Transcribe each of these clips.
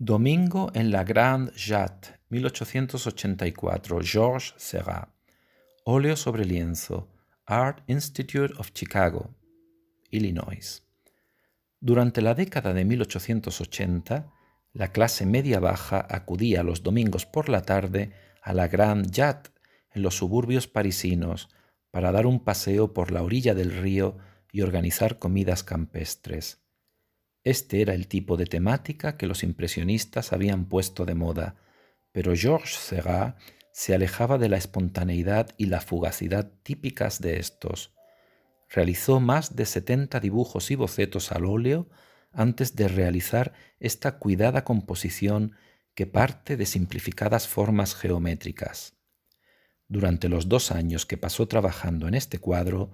Domingo en la Grande Jatte, 1884, Georges Serrat. Óleo sobre lienzo, Art Institute of Chicago, Illinois. Durante la década de 1880, la clase media baja acudía los domingos por la tarde a la Grande Jatte en los suburbios parisinos para dar un paseo por la orilla del río y organizar comidas campestres. Este era el tipo de temática que los impresionistas habían puesto de moda, pero Georges Seurat se alejaba de la espontaneidad y la fugacidad típicas de estos. Realizó más de 70 dibujos y bocetos al óleo antes de realizar esta cuidada composición que parte de simplificadas formas geométricas. Durante los dos años que pasó trabajando en este cuadro,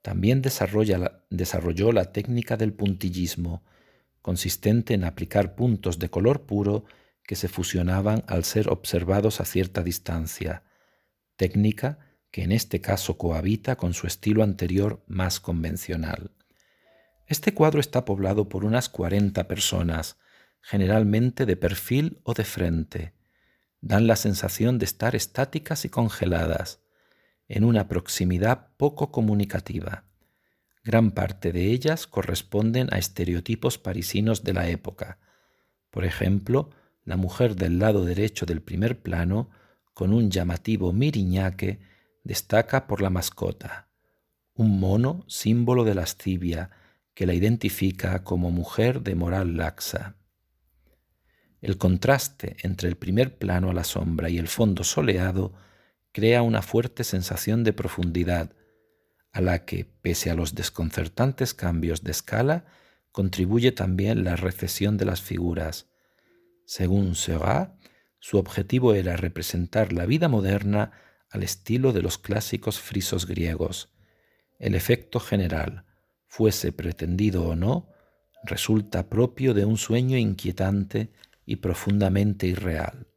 también desarrolló la técnica del puntillismo, consistente en aplicar puntos de color puro que se fusionaban al ser observados a cierta distancia, técnica que en este caso cohabita con su estilo anterior más convencional. Este cuadro está poblado por unas 40 personas, generalmente de perfil o de frente. Dan la sensación de estar estáticas y congeladas, en una proximidad poco comunicativa. Gran parte de ellas corresponden a estereotipos parisinos de la época. Por ejemplo, la mujer del lado derecho del primer plano, con un llamativo miriñaque, destaca por la mascota, un mono símbolo de lascivia que la identifica como mujer de moral laxa. El contraste entre el primer plano a la sombra y el fondo soleado crea una fuerte sensación de profundidad, a la que, pese a los desconcertantes cambios de escala, contribuye también la recesión de las figuras. Según Seurat, su objetivo era representar la vida moderna al estilo de los clásicos frisos griegos. El efecto general, fuese pretendido o no, resulta propio de un sueño inquietante y profundamente irreal.